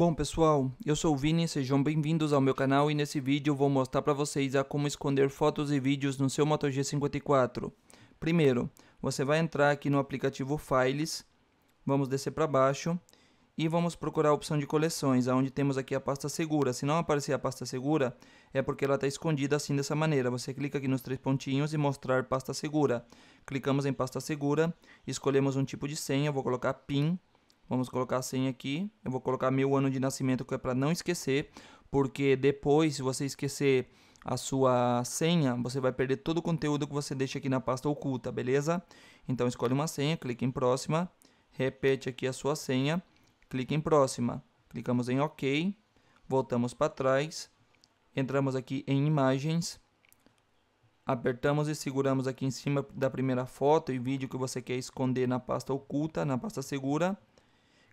Bom pessoal, eu sou o Vini, sejam bem-vindos ao meu canal e nesse vídeo vou mostrar para vocês a como esconder fotos e vídeos no seu Moto G54. Primeiro, você vai entrar aqui no aplicativo Files, vamos descer para baixo e vamos procurar a opção de coleções, onde temos aqui a pasta segura. Se não aparecer a pasta segura, é porque ela está escondida assim dessa maneira. Você clica aqui nos três pontinhos e mostrar pasta segura. Clicamos em pasta segura, escolhemos um tipo de senha, vou colocar PIN Vamos colocar a senha aqui. Eu vou colocar meu ano de nascimento, que é para não esquecer, porque depois, se você esquecer a sua senha, você vai perder todo o conteúdo que você deixa aqui na pasta oculta, beleza? Então escolhe uma senha, clique em próxima, repete aqui a sua senha, clique em próxima. Clicamos em OK, voltamos para trás, entramos aqui em imagens, apertamos e seguramos aqui em cima da primeira foto e vídeo que você quer esconder na pasta oculta, na pasta segura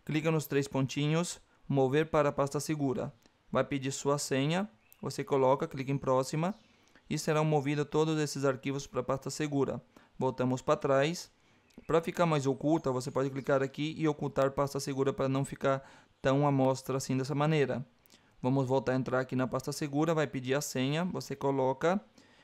clica nos três pontinhos, mover para a pasta segura. Vai pedir sua senha, você coloca, clica em próxima e serão movidos todos esses arquivos para a pasta segura. Voltamos para trás. Para ficar mais oculta, você pode clicar aqui e ocultar pasta segura para não ficar tão à mostra assim dessa maneira. Vamos voltar a entrar aqui na pasta segura, vai pedir a senha, você coloca,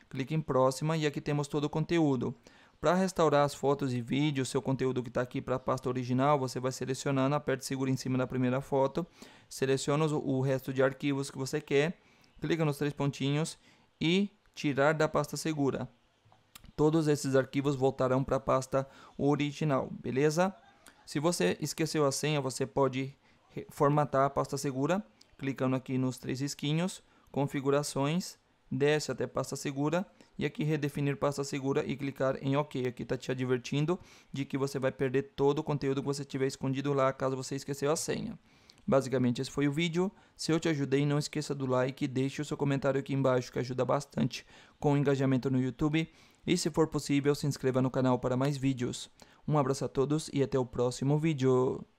clica em próxima e aqui temos todo o conteúdo. Para restaurar as fotos e vídeos, seu conteúdo que está aqui para a pasta original, você vai selecionando, aperta e segura em cima da primeira foto, seleciona o resto de arquivos que você quer, clica nos três pontinhos e tirar da pasta segura. Todos esses arquivos voltarão para a pasta original, beleza? Se você esqueceu a senha, você pode formatar a pasta segura, clicando aqui nos três risquinhos, configurações, desce até pasta segura e aqui redefinir pasta segura e clicar em OK. Aqui está te advertindo de que você vai perder todo o conteúdo que você tiver escondido lá caso você esqueceu a senha. Basicamente esse foi o vídeo. Se eu te ajudei, não esqueça do like deixe o seu comentário aqui embaixo que ajuda bastante com o engajamento no YouTube. E se for possível, se inscreva no canal para mais vídeos. Um abraço a todos e até o próximo vídeo.